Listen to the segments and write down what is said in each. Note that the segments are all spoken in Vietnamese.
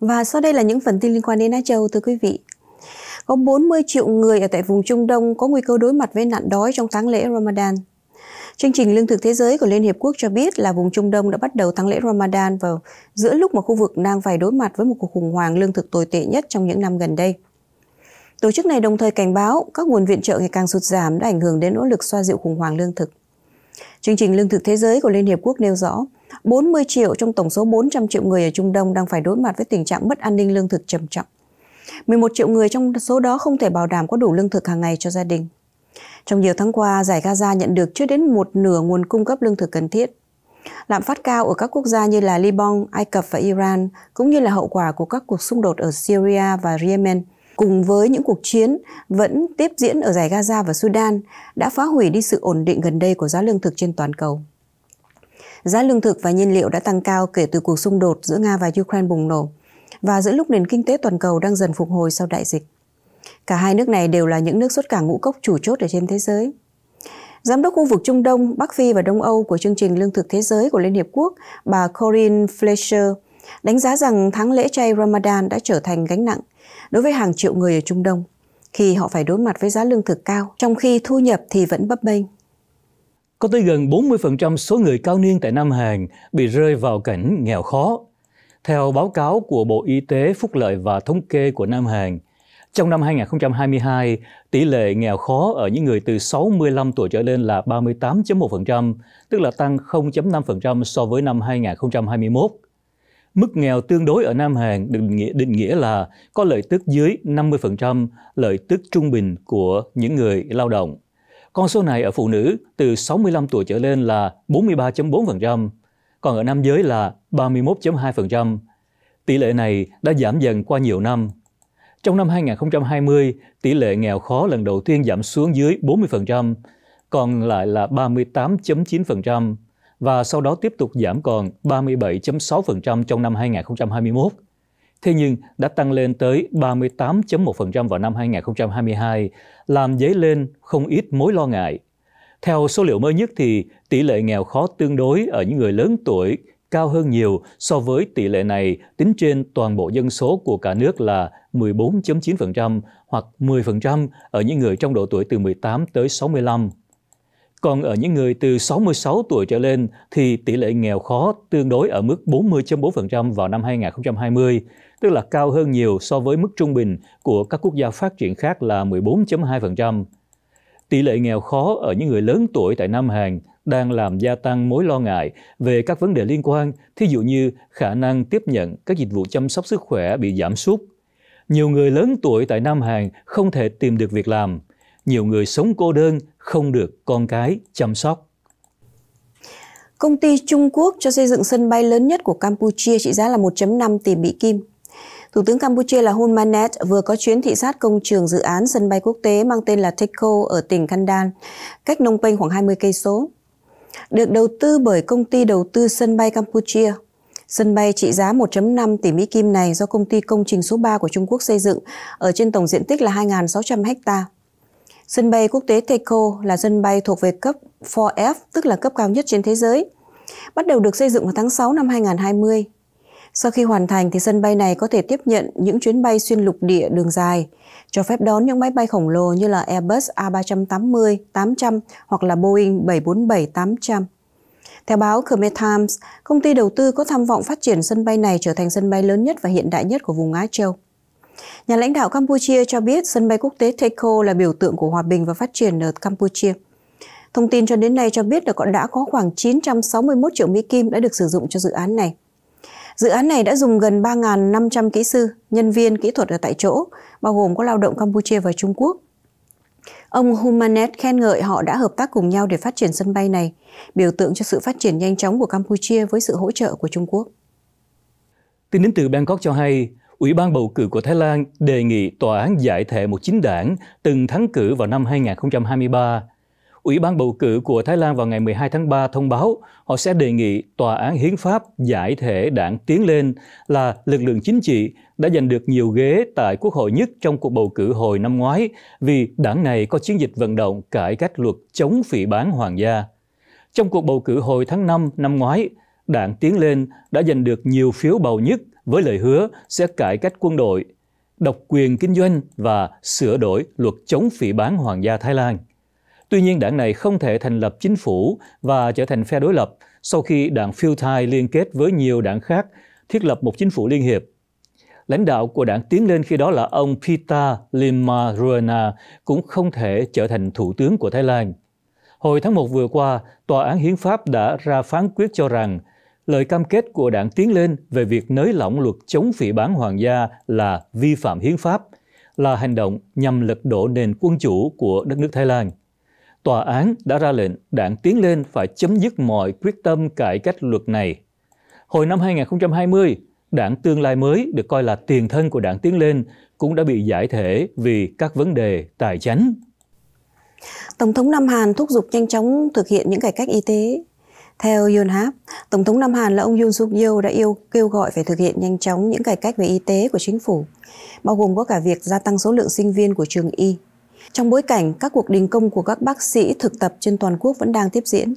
Và sau đây là những phần tin liên quan đến Á Châu thưa quý vị. Có 40 triệu người ở tại vùng Trung Đông có nguy cơ đối mặt với nạn đói trong tháng lễ Ramadan. Chương trình Lương thực Thế giới của Liên Hiệp Quốc cho biết là vùng Trung Đông đã bắt đầu tháng lễ Ramadan vào giữa lúc mà khu vực đang phải đối mặt với một cuộc khủng hoảng lương thực tồi tệ nhất trong những năm gần đây. Tổ chức này đồng thời cảnh báo các nguồn viện trợ ngày càng sụt giảm đã ảnh hưởng đến nỗ lực xoa dịu khủng hoảng lương thực. Chương trình Lương thực Thế giới của Liên Hiệp Quốc nêu rõ, 40 triệu trong tổng số 400 triệu người ở Trung Đông đang phải đối mặt với tình trạng mất an ninh lương thực trầm trọng. 11 triệu người trong số đó không thể bảo đảm có đủ lương thực hàng ngày cho gia đình. Trong nhiều tháng qua, giải Gaza nhận được chưa đến một nửa nguồn cung cấp lương thực cần thiết. Lạm phát cao ở các quốc gia như là Liban, Ai Cập và Iran, cũng như là hậu quả của các cuộc xung đột ở Syria và Yemen, cùng với những cuộc chiến vẫn tiếp diễn ở giải Gaza và Sudan, đã phá hủy đi sự ổn định gần đây của giá lương thực trên toàn cầu. Giá lương thực và nhiên liệu đã tăng cao kể từ cuộc xung đột giữa Nga và Ukraine bùng nổ và giữa lúc nền kinh tế toàn cầu đang dần phục hồi sau đại dịch. Cả hai nước này đều là những nước xuất cảng ngũ cốc chủ chốt ở trên thế giới. Giám đốc khu vực Trung Đông, Bắc Phi và Đông Âu của chương trình Lương thực Thế giới của Liên Hiệp Quốc, bà Corinne Fletcher, đánh giá rằng tháng lễ chay Ramadan đã trở thành gánh nặng đối với hàng triệu người ở Trung Đông, khi họ phải đối mặt với giá lương thực cao, trong khi thu nhập thì vẫn bấp bênh có tới gần 40% số người cao niên tại Nam Hàn bị rơi vào cảnh nghèo khó. Theo báo cáo của Bộ Y tế, Phúc lợi và Thống kê của Nam Hàn, trong năm 2022, tỷ lệ nghèo khó ở những người từ 65 tuổi trở lên là 38.1%, tức là tăng 0.5% so với năm 2021. Mức nghèo tương đối ở Nam Hàn định nghĩa, định nghĩa là có lợi tức dưới 50%, lợi tức trung bình của những người lao động. Con số này ở phụ nữ từ 65 tuổi trở lên là 43.4%, còn ở nam giới là 31.2%. Tỷ lệ này đã giảm dần qua nhiều năm. Trong năm 2020, tỷ lệ nghèo khó lần đầu tiên giảm xuống dưới 40%, còn lại là 38.9% và sau đó tiếp tục giảm còn 37.6% trong năm 2021 thế nhưng đã tăng lên tới 38.1% vào năm 2022, làm dấy lên không ít mối lo ngại. Theo số liệu mới nhất thì tỷ lệ nghèo khó tương đối ở những người lớn tuổi cao hơn nhiều so với tỷ lệ này tính trên toàn bộ dân số của cả nước là 14.9% hoặc 10% ở những người trong độ tuổi từ 18 tới 65. Còn ở những người từ 66 tuổi trở lên thì tỷ lệ nghèo khó tương đối ở mức 40.4% vào năm 2020, tức là cao hơn nhiều so với mức trung bình của các quốc gia phát triển khác là 14.2%. Tỷ lệ nghèo khó ở những người lớn tuổi tại Nam Hàn đang làm gia tăng mối lo ngại về các vấn đề liên quan, thí dụ như khả năng tiếp nhận các dịch vụ chăm sóc sức khỏe bị giảm sút. Nhiều người lớn tuổi tại Nam Hàn không thể tìm được việc làm. Nhiều người sống cô đơn không được con cái chăm sóc. Công ty Trung Quốc cho xây dựng sân bay lớn nhất của Campuchia trị giá là 1.5 tỷ Mỹ Kim. Thủ tướng Campuchia là Hun Manet vừa có chuyến thị sát công trường dự án sân bay quốc tế mang tên là Teco ở tỉnh Kandan, cách Phnom Penh khoảng 20 cây số. Được đầu tư bởi công ty đầu tư sân bay Campuchia, Sân bay trị giá 1.5 tỷ Mỹ Kim này do công ty công trình số 3 của Trung Quốc xây dựng ở trên tổng diện tích là 2.600 ha. Sân bay quốc tế Teco là sân bay thuộc về cấp 4F, tức là cấp cao nhất trên thế giới. Bắt đầu được xây dựng vào tháng 6 năm 2020, sau khi hoàn thành thì sân bay này có thể tiếp nhận những chuyến bay xuyên lục địa đường dài, cho phép đón những máy bay khổng lồ như là Airbus A380, 800 hoặc là Boeing 747-800. Theo báo Khmer Times, công ty đầu tư có tham vọng phát triển sân bay này trở thành sân bay lớn nhất và hiện đại nhất của vùng Á Châu. Nhà lãnh đạo Campuchia cho biết sân bay quốc tế Teko là biểu tượng của hòa bình và phát triển ở Campuchia. Thông tin cho đến nay cho biết là còn đã có khoảng 961 triệu Mỹ Kim đã được sử dụng cho dự án này. Dự án này đã dùng gần 3.500 kỹ sư, nhân viên kỹ thuật ở tại chỗ, bao gồm có lao động Campuchia và Trung Quốc. Ông Humanet khen ngợi họ đã hợp tác cùng nhau để phát triển sân bay này, biểu tượng cho sự phát triển nhanh chóng của Campuchia với sự hỗ trợ của Trung Quốc. Tin đến từ Bangkok cho hay, Ủy ban bầu cử của Thái Lan đề nghị tòa án giải thể một chính đảng từng thắng cử vào năm 2023 Ủy ban bầu cử của Thái Lan vào ngày 12 tháng 3 thông báo họ sẽ đề nghị Tòa án Hiến pháp giải thể đảng Tiến lên là lực lượng chính trị đã giành được nhiều ghế tại Quốc hội nhất trong cuộc bầu cử hồi năm ngoái vì đảng này có chiến dịch vận động cải cách luật chống phỉ bán hoàng gia. Trong cuộc bầu cử hồi tháng 5 năm ngoái, đảng Tiến lên đã giành được nhiều phiếu bầu nhất với lời hứa sẽ cải cách quân đội, độc quyền kinh doanh và sửa đổi luật chống phỉ bán hoàng gia Thái Lan. Tuy nhiên đảng này không thể thành lập chính phủ và trở thành phe đối lập sau khi đảng Phiêu Thai liên kết với nhiều đảng khác thiết lập một chính phủ liên hiệp. Lãnh đạo của đảng tiến lên khi đó là ông Pita Limaruna cũng không thể trở thành thủ tướng của Thái Lan. Hồi tháng 1 vừa qua, Tòa án Hiến pháp đã ra phán quyết cho rằng lời cam kết của đảng tiến lên về việc nới lỏng luật chống phỉ bán hoàng gia là vi phạm hiến pháp, là hành động nhằm lật đổ nền quân chủ của đất nước Thái Lan tòa án đã ra lệnh đảng Tiến lên phải chấm dứt mọi quyết tâm cải cách luật này. Hồi năm 2020, đảng Tương lai mới được coi là tiền thân của đảng Tiến lên cũng đã bị giải thể vì các vấn đề tài chính. Tổng thống Nam Hàn thúc giục nhanh chóng thực hiện những cải cách y tế. Theo Yonhap, Tổng thống Nam Hàn là ông Yoon suk yeol đã yêu kêu gọi phải thực hiện nhanh chóng những cải cách về y tế của chính phủ, bao gồm có cả việc gia tăng số lượng sinh viên của trường y trong bối cảnh các cuộc đình công của các bác sĩ thực tập trên toàn quốc vẫn đang tiếp diễn.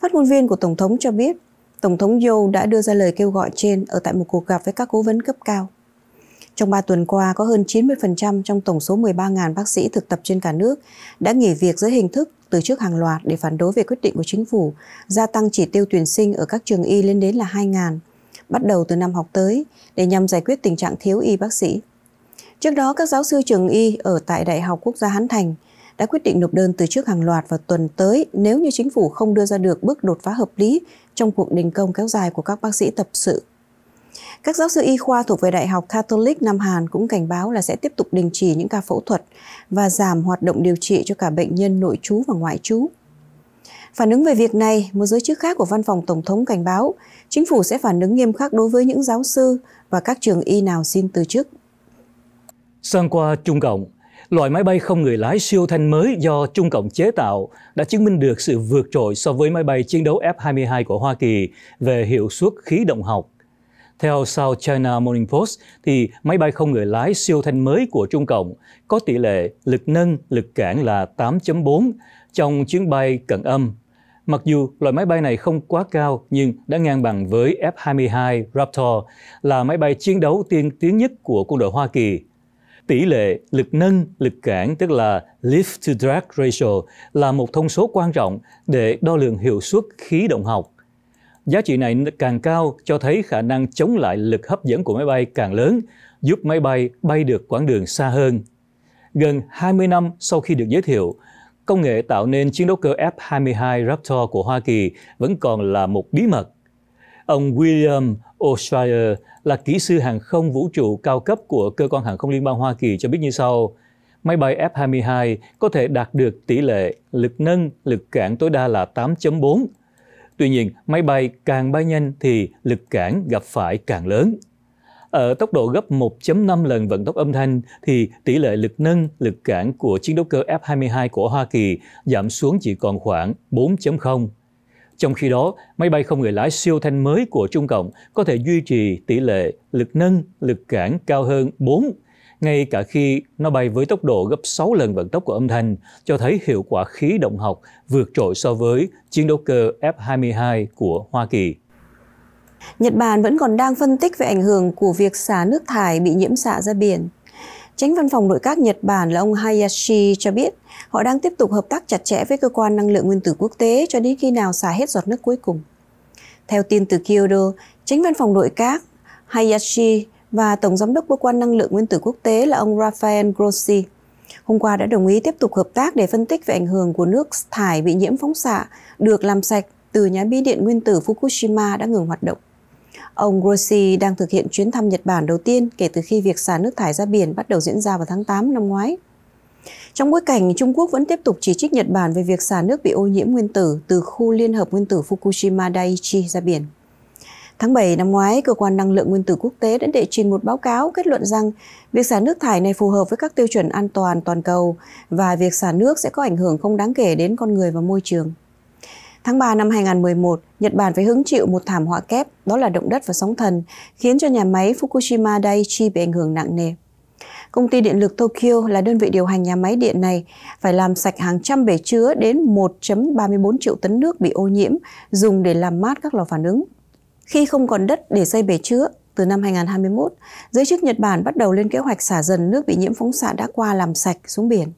Phát ngôn viên của Tổng thống cho biết, Tổng thống Joe đã đưa ra lời kêu gọi trên ở tại một cuộc gặp với các cố vấn cấp cao. Trong 3 tuần qua, có hơn 90% trong tổng số 13.000 bác sĩ thực tập trên cả nước đã nghỉ việc dưới hình thức từ trước hàng loạt để phản đối về quyết định của chính phủ gia tăng chỉ tiêu tuyển sinh ở các trường y lên đến là 2.000, bắt đầu từ năm học tới để nhằm giải quyết tình trạng thiếu y bác sĩ. Trước đó, các giáo sư trường y ở tại Đại học Quốc gia Hán Thành đã quyết định nộp đơn từ chức hàng loạt vào tuần tới nếu như chính phủ không đưa ra được bước đột phá hợp lý trong cuộc đình công kéo dài của các bác sĩ tập sự. Các giáo sư y khoa thuộc về Đại học Catholic Nam Hàn cũng cảnh báo là sẽ tiếp tục đình chỉ những ca phẫu thuật và giảm hoạt động điều trị cho cả bệnh nhân nội trú và ngoại trú. Phản ứng về việc này, một giới chức khác của Văn phòng Tổng thống cảnh báo chính phủ sẽ phản ứng nghiêm khắc đối với những giáo sư và các trường y nào xin từ chức. Sang qua Trung Cộng, loại máy bay không người lái siêu thanh mới do Trung Cộng chế tạo đã chứng minh được sự vượt trội so với máy bay chiến đấu F-22 của Hoa Kỳ về hiệu suất khí động học. Theo South China Morning Post, thì máy bay không người lái siêu thanh mới của Trung Cộng có tỷ lệ lực nâng, lực cản là 8.4 trong chuyến bay cận âm. Mặc dù loại máy bay này không quá cao nhưng đã ngang bằng với F-22 Raptor là máy bay chiến đấu tiên tiến nhất của quân đội Hoa Kỳ tỷ lệ lực nâng, lực cản tức là lift to drag ratio là một thông số quan trọng để đo lường hiệu suất khí động học. Giá trị này càng cao cho thấy khả năng chống lại lực hấp dẫn của máy bay càng lớn, giúp máy bay bay được quãng đường xa hơn. Gần 20 năm sau khi được giới thiệu, công nghệ tạo nên chiến đấu cơ F-22 Raptor của Hoa Kỳ vẫn còn là một bí mật Ông William O'Shire là kỹ sư hàng không vũ trụ cao cấp của Cơ quan Hàng không Liên bang Hoa Kỳ cho biết như sau. Máy bay F-22 có thể đạt được tỷ lệ lực nâng, lực cản tối đa là 8.4. Tuy nhiên, máy bay càng bay nhanh thì lực cản gặp phải càng lớn. Ở tốc độ gấp 1.5 lần vận tốc âm thanh thì tỷ lệ lực nâng, lực cản của chiến đấu cơ F-22 của Hoa Kỳ giảm xuống chỉ còn khoảng 4.0. Trong khi đó, máy bay không người lái siêu thanh mới của Trung Cộng có thể duy trì tỷ lệ lực nâng, lực cản cao hơn 4, ngay cả khi nó bay với tốc độ gấp 6 lần vận tốc của âm thanh, cho thấy hiệu quả khí động học vượt trội so với chiến đấu cơ F-22 của Hoa Kỳ. Nhật Bản vẫn còn đang phân tích về ảnh hưởng của việc xả nước thải bị nhiễm xạ ra biển. Tránh văn phòng nội các Nhật Bản là ông Hayashi cho biết, họ đang tiếp tục hợp tác chặt chẽ với cơ quan năng lượng nguyên tử quốc tế cho đến khi nào xả hết giọt nước cuối cùng. Theo tin từ Kyoto, tránh văn phòng nội các Hayashi và Tổng Giám đốc Cơ quan Năng lượng Nguyên tử Quốc tế là ông Rafael Grossi hôm qua đã đồng ý tiếp tục hợp tác để phân tích về ảnh hưởng của nước thải bị nhiễm phóng xạ được làm sạch từ nhà máy điện nguyên tử Fukushima đã ngừng hoạt động. Ông Grossi đang thực hiện chuyến thăm Nhật Bản đầu tiên kể từ khi việc xả nước thải ra biển bắt đầu diễn ra vào tháng 8 năm ngoái. Trong bối cảnh Trung Quốc vẫn tiếp tục chỉ trích Nhật Bản về việc xả nước bị ô nhiễm nguyên tử từ khu liên hợp nguyên tử Fukushima Daiichi ra biển. Tháng 7 năm ngoái, Cơ quan Năng lượng Nguyên tử Quốc tế đã đệ trình một báo cáo kết luận rằng việc xả nước thải này phù hợp với các tiêu chuẩn an toàn toàn cầu và việc xả nước sẽ có ảnh hưởng không đáng kể đến con người và môi trường. Tháng 3 năm 2011, Nhật Bản phải hứng chịu một thảm họa kép, đó là động đất và sóng thần, khiến cho nhà máy Fukushima Daiichi bị ảnh hưởng nặng nề. Công ty điện lực Tokyo là đơn vị điều hành nhà máy điện này phải làm sạch hàng trăm bể chứa đến 1.34 triệu tấn nước bị ô nhiễm dùng để làm mát các lò phản ứng. Khi không còn đất để xây bể chứa, từ năm 2021, giới chức Nhật Bản bắt đầu lên kế hoạch xả dần nước bị nhiễm phóng xạ đã qua làm sạch xuống biển.